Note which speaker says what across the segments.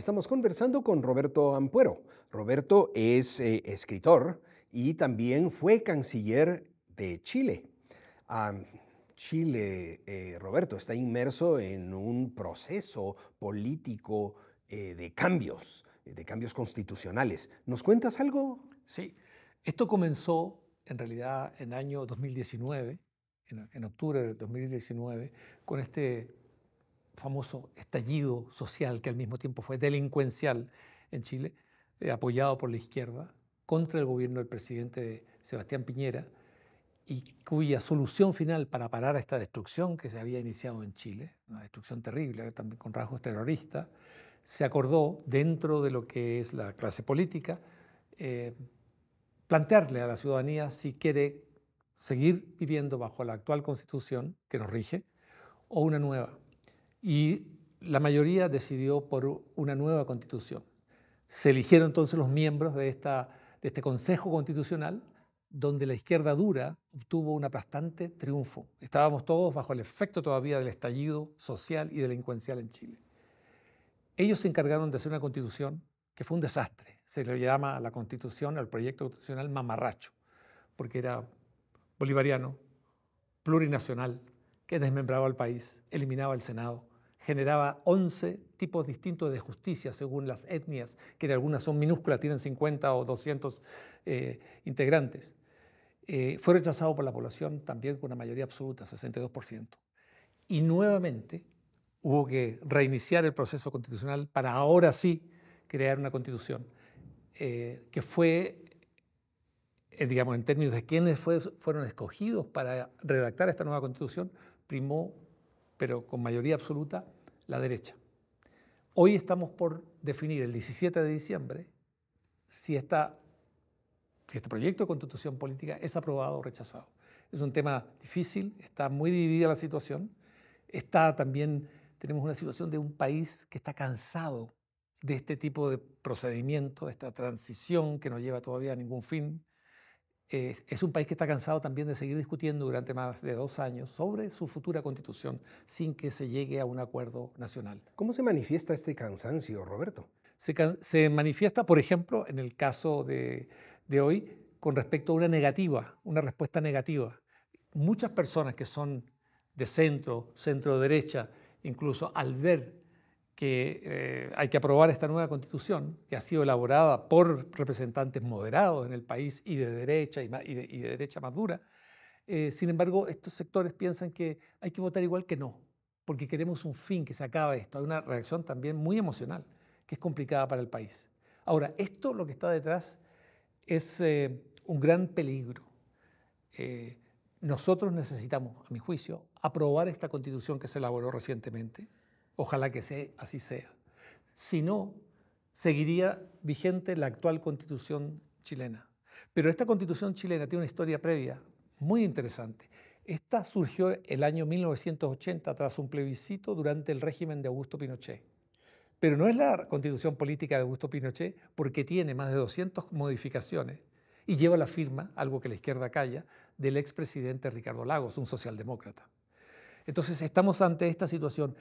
Speaker 1: Estamos conversando con Roberto Ampuero. Roberto es eh, escritor y también fue canciller de Chile. Chile, eh, Roberto, está inmerso en un proceso político eh, de cambios, de cambios constitucionales. ¿Nos cuentas algo? Sí, esto comenzó
Speaker 2: en realidad en el año 2019, en, octubre de 2019, con este famoso estallido social que al mismo tiempo fue delincuencial en Chile, eh, apoyado por la izquierda, contra el gobierno del presidente Sebastián Piñera, y cuya solución final para parar esta destrucción que se había iniciado en Chile, una destrucción terrible, eh, también con rasgos terroristas, se acordó dentro de lo que es la clase política, eh, plantearle a la ciudadanía si quiere seguir viviendo bajo la actual constitución que nos rige o una nueva y la mayoría decidió por una nueva constitución. Se eligieron entonces los miembros de, esta, de este Consejo Constitucional, donde la izquierda dura obtuvo un aplastante triunfo. Estábamos todos bajo el efecto todavía del estallido social y delincuencial en Chile. Ellos se encargaron de hacer una constitución que fue un desastre. Se le llama a la constitución, al proyecto constitucional, mamarracho, porque era bolivariano, plurinacional, que desmembraba al país, eliminaba el Senado, generaba 11 tipos distintos de justicia según las etnias, que algunas son minúsculas, tienen 50 o 200 eh, integrantes. Eh, fue rechazado por la población también con una mayoría absoluta, 62%. Y nuevamente hubo que reiniciar el proceso constitucional para ahora sí crear una constitución, eh, que fue, digamos, en términos de quiénes fueron escogidos para redactar esta nueva constitución, primó, pero con mayoría absoluta, la derecha. Hoy estamos por definir el 17 de diciembre si, esta, si este proyecto de constitución política es aprobado o rechazado. Es un tema difícil, está muy dividida la situación, está también, tenemos una situación de un país que está cansado de este tipo de procedimiento, de esta transición que no lleva todavía a ningún fin, es un país que está cansado también de seguir discutiendo durante más de dos años sobre su futura constitución sin que se llegue a un acuerdo nacional.
Speaker 1: ¿Cómo se manifiesta este cansancio, Roberto?
Speaker 2: Se, manifiesta, por ejemplo, en el caso de, de hoy, con respecto a una negativa, una respuesta negativa. Muchas personas que son de centro, centro derecha, incluso al ver que eh, hay que aprobar esta nueva constitución, que ha sido elaborada por representantes moderados en el país y de derecha y, más, de, derecha más dura. Eh, sin embargo, estos sectores piensan que hay que votar igual que no, porque queremos un fin, que se acabe esto. Hay una reacción también muy emocional, que es complicada para el país. Ahora, esto lo que está detrás es eh, un gran peligro. nosotros necesitamos, a mi juicio, aprobar esta constitución que se elaboró recientemente Ojalá que sea, así sea. Si no, seguiría vigente la actual constitución chilena. Pero esta constitución chilena tiene una historia previa muy interesante. Esta surgió el año 1980 tras un plebiscito durante el régimen de Augusto Pinochet. Pero no es la constitución política de Augusto Pinochet porque tiene más de 200 modificaciones y lleva la firma, algo que la izquierda calla, del expresidente Ricardo Lagos, un socialdemócrata. Entonces estamos ante esta situación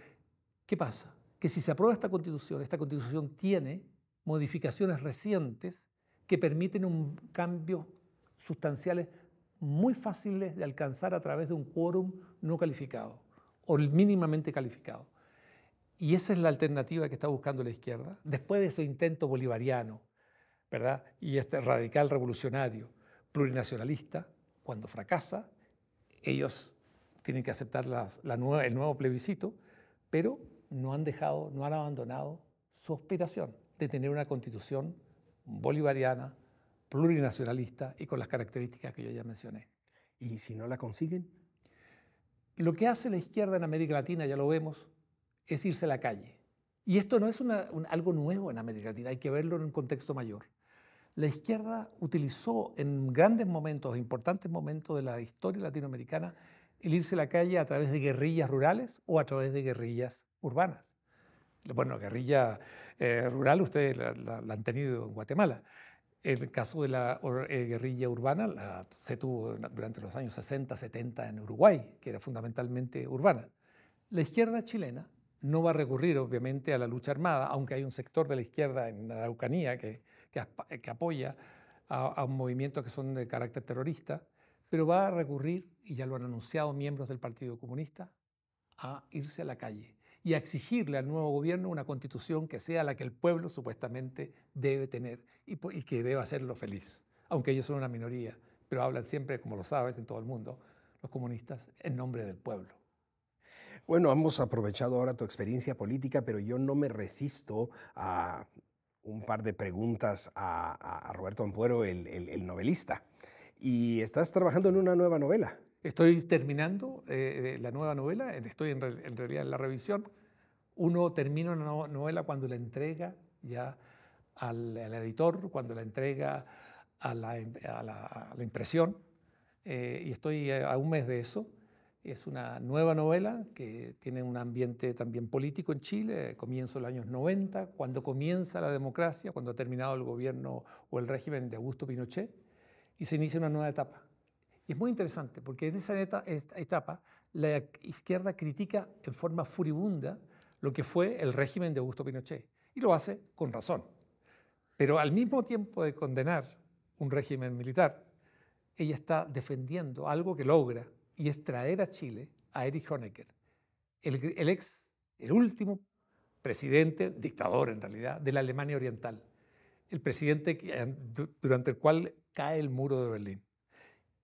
Speaker 2: ¿Qué pasa? Que si se aprueba esta constitución, esta constitución tiene modificaciones recientes que permiten un cambio sustanciales muy fáciles de alcanzar a través de un quórum no calificado o mínimamente calificado. Y esa es la alternativa que está buscando la izquierda, después de ese intento bolivariano, ¿verdad? Y este radical revolucionario, plurinacionalista, cuando fracasa, ellos tienen que aceptar la el nuevo plebiscito, pero no han dejado, no han abandonado su aspiración de tener una constitución bolivariana, plurinacionalista y con las características que yo ya mencioné.
Speaker 1: ¿Y si no la consiguen?
Speaker 2: Lo que hace la izquierda en América Latina, ya lo vemos, es irse a la calle. Y esto no es algo nuevo en América Latina, hay que verlo en un contexto mayor. La izquierda utilizó en grandes momentos, importantes momentos de la historia latinoamericana, el irse a la calle a través de guerrillas rurales o a través de guerrillas urbanas. Bueno, guerrilla eh, rural ustedes la, han tenido en Guatemala. El caso de la eh, guerrilla urbana se tuvo durante los años 60, 70 en Uruguay, que era fundamentalmente urbana. La izquierda chilena no va a recurrir, obviamente, a la lucha armada, aunque hay un sector de la izquierda en la Araucanía eh, que, apoya a, a movimientos que son de carácter terrorista, pero va a recurrir, y ya lo han anunciado miembros del Partido Comunista, a irse a la calle y a exigirle al nuevo gobierno una constitución que sea la que el pueblo supuestamente debe tener y, que deba hacerlo feliz. Aunque ellos son una minoría, pero hablan siempre, como lo sabes, en todo el mundo, los comunistas, en nombre del pueblo.
Speaker 1: Bueno, hemos aprovechado ahora tu experiencia política, pero yo no me resisto a un par de preguntas a, Roberto Ampuero, el, novelista. Y estás trabajando en una nueva novela.
Speaker 2: Estoy terminando eh, eh, la nueva novela, estoy en, en, realidad en la revisión uno termina una novela cuando la entrega ya al, editor, cuando la entrega a la, impresión, eh, y estoy a un mes de eso. Es una nueva novela que tiene un ambiente también político en Chile, comienzo en los años 90, cuando comienza la democracia, cuando ha terminado el gobierno o el régimen de Augusto Pinochet, y se inicia una nueva etapa. Y es muy interesante, porque en esa etapa la izquierda critica en forma furibunda lo que fue el régimen de Augusto Pinochet. Y lo hace con razón. Pero al mismo tiempo de condenar un régimen militar, ella está defendiendo algo que logra y es traer a Chile a Erich Honecker, el, ex, el último presidente, dictador en realidad, de la Alemania Oriental. El presidente eh, durante el cual cae el muro de Berlín.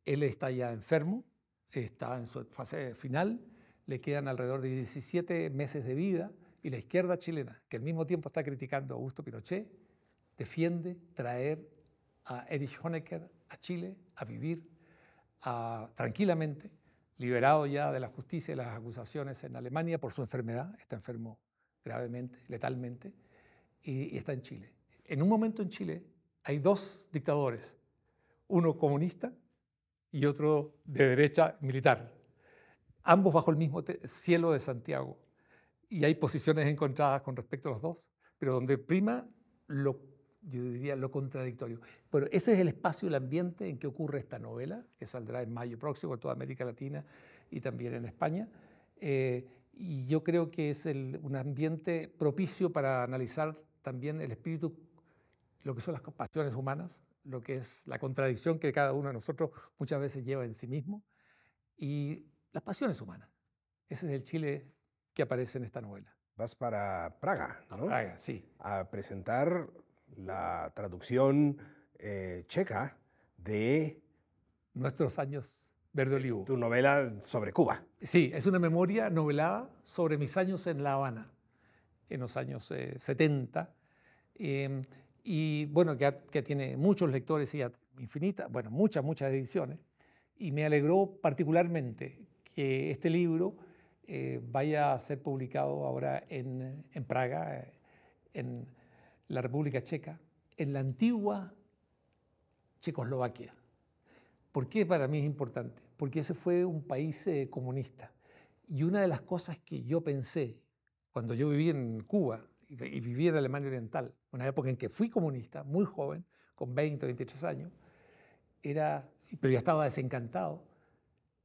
Speaker 2: Él está ya enfermo, está en su fase final le quedan alrededor de 17 meses de vida y la izquierda chilena, que al mismo tiempo está criticando a Augusto Pinochet, defiende traer a Erich Honecker a Chile a vivir tranquilamente, liberado ya de la justicia y las acusaciones en Alemania por su enfermedad, está enfermo gravemente, letalmente, y está en Chile. En un momento en Chile hay dos dictadores, uno comunista y otro de derecha militar, ambos bajo el mismo cielo de Santiago. Y hay posiciones encontradas con respecto a los dos, pero donde prima lo, yo diría, lo contradictorio. Pero ese es el espacio, el ambiente en que ocurre esta novela, que saldrá en mayo próximo en toda América Latina y también en España. Eh, y yo creo que es un ambiente propicio para analizar también el espíritu, lo que son las pasiones humanas, lo que es la contradicción que cada uno de nosotros muchas veces lleva en sí mismo y las pasiones humanas. Ese es el Chile
Speaker 1: que aparece en esta novela. Vas para Praga, ¿no? A Praga, sí. A presentar la traducción eh, checa de... Nuestros años verde olivo. Tu novela sobre Cuba. Sí, es una memoria novelada
Speaker 2: sobre mis años en La Habana, en los años 70. Eh, em, y bueno, que, que, tiene muchos lectores y infinitas, bueno, muchas, muchas ediciones. Y me alegró particularmente que eh, este libro eh, vaya a ser publicado ahora en, Praga, eh, en la República Checa, en la antigua Checoslovaquia. ¿Por qué para mí es importante? Porque ese fue un país comunista. Y una de las cosas que yo pensé cuando yo viví en Cuba y viví en Alemania Oriental, una época en que fui comunista, muy joven, con 20 o 23 años, era, pero ya estaba desencantado,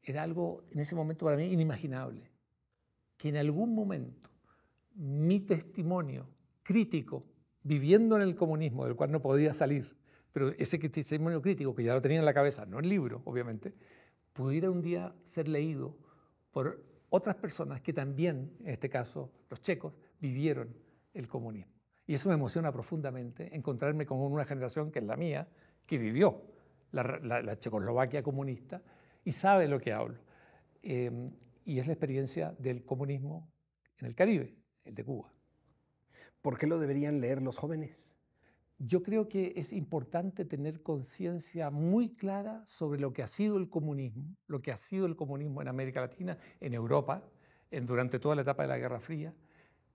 Speaker 2: era algo en ese momento para mí inimaginable. Que en algún momento mi testimonio crítico, viviendo en el comunismo, del cual no podía salir, pero ese testimonio crítico que ya lo tenía en la cabeza, no el libro, obviamente, pudiera un día ser leído por otras personas que también, en este caso los checos, vivieron el comunismo. Y eso me emociona profundamente, encontrarme con una generación que es la mía, que vivió la, la Checoslovaquia comunista y sabe lo que hablo. Em, y es la experiencia del comunismo en el Caribe, el de Cuba. ¿Por qué lo deberían leer los jóvenes? Yo creo que es importante tener conciencia muy clara sobre lo que ha sido el comunismo, lo que ha sido el comunismo en América Latina, en Europa, durante toda la etapa de la Guerra Fría,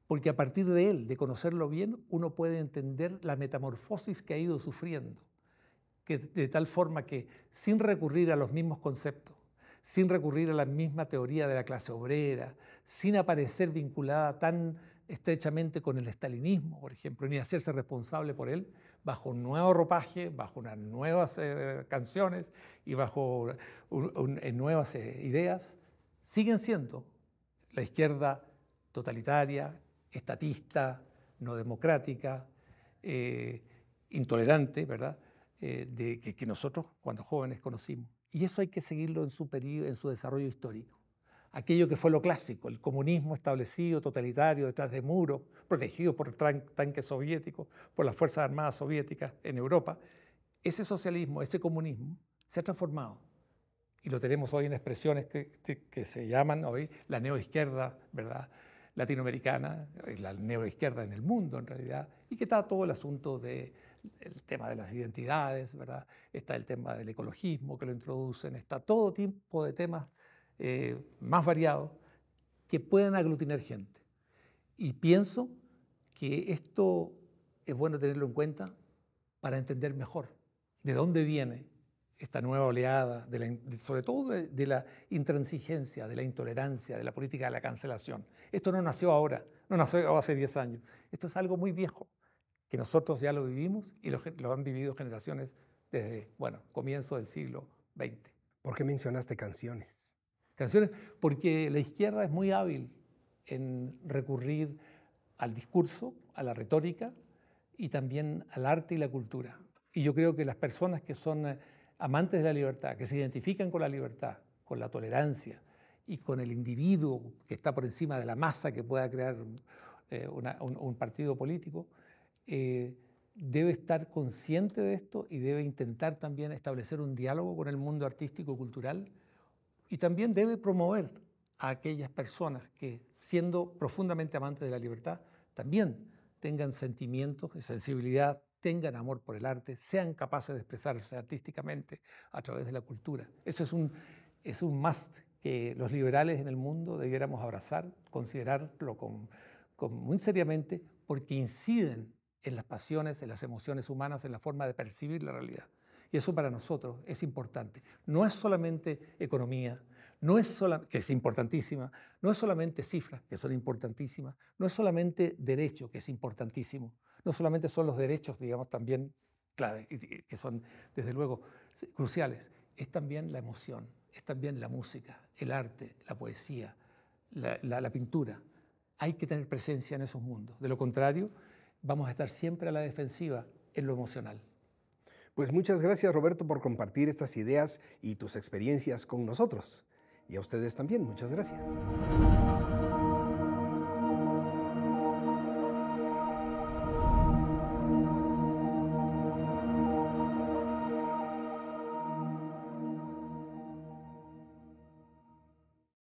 Speaker 2: porque a partir de él, de conocerlo bien, uno puede entender la metamorfosis que ha ido sufriendo de tal forma que sin recurrir a los mismos conceptos, sin recurrir a la misma teoría de la clase obrera, sin aparecer vinculada tan estrechamente con el estalinismo, por ejemplo, ni hacerse responsable por él, bajo un nuevo ropaje, bajo unas nuevas eh, canciones y bajo eh, nuevas eh, ideas, siguen siendo la izquierda totalitaria, estatista, no democrática, intolerante, ¿verdad? Eh, de, que, nosotros cuando jóvenes conocimos. Y eso hay que seguirlo en su, periodo, en su desarrollo histórico. Aquello que fue lo clásico, el comunismo establecido, totalitario, detrás de muro, protegido por tanques soviéticos, por las Fuerzas Armadas soviéticas en Europa, ese socialismo, ese comunismo, se ha transformado. Y lo tenemos hoy en expresiones que, que se llaman hoy la neoizquierda, ¿verdad? latinoamericana, la neoizquierda en el mundo en realidad, y que está todo el asunto del tema de las identidades, ¿verdad? está el tema del ecologismo que lo introducen, está todo tipo de temas eh, más variados que pueden aglutinar gente. Y pienso que esto es bueno tenerlo en cuenta para entender mejor de dónde viene esta nueva oleada, de sobre todo de, la intransigencia, de la intolerancia, de la política de la cancelación. Esto no nació ahora, no nació hace 10 años. Esto es algo muy viejo, que nosotros ya lo vivimos y lo, lo han vivido generaciones desde, bueno, comienzo del siglo XX. ¿Por qué mencionaste canciones? Canciones, porque la izquierda es muy hábil en recurrir al discurso, a la retórica y también al arte y la cultura. Y yo creo que las personas que son eh, amantes de la libertad, que se identifican con la libertad, con la tolerancia y con el individuo que está por encima de la masa que pueda crear eh, un, partido político, eh, debe estar consciente de esto y debe intentar también establecer un diálogo con el mundo artístico y cultural y también debe promover a aquellas personas que, siendo profundamente amantes de la libertad, también tengan sentimientos y sensibilidad tengan amor por el arte, sean capaces de expresarse artísticamente a través de la cultura. Eso es un, es un must que los liberales en el mundo debiéramos abrazar, considerarlo con, con muy seriamente, porque inciden en las pasiones, en las emociones humanas, en la forma de percibir la realidad. Y eso para nosotros es importante. No es solamente economía, no es que es importantísima, no es solamente cifras, que son importantísimas, no es solamente derecho, que es importantísimo, no solamente son los derechos, digamos, también clave, que son desde luego cruciales, es también la emoción, es también la música, el arte, la poesía, la, la pintura. Hay que tener presencia en esos mundos. De lo contrario, vamos a estar siempre a la defensiva en lo emocional.
Speaker 1: Pues muchas gracias Roberto por compartir estas ideas y tus experiencias con nosotros. Y a ustedes también, muchas gracias.